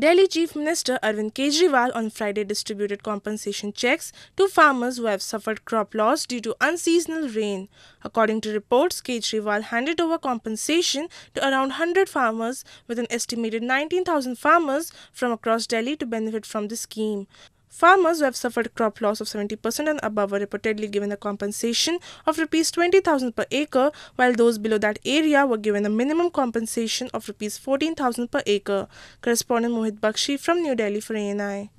Delhi Chief Minister Arvind Kejriwal on Friday distributed compensation checks to farmers who have suffered crop loss due to unseasonal rain. According to reports, Kejriwal handed over compensation to around 100 farmers with an estimated 19,000 farmers from across Delhi to benefit from the scheme. Farmers who have suffered crop loss of 70% and above were reportedly given a compensation of Rs 20,000 per acre, while those below that area were given a minimum compensation of Rs 14,000 per acre. Correspondent Mohit Bakshi from New Delhi for ANI.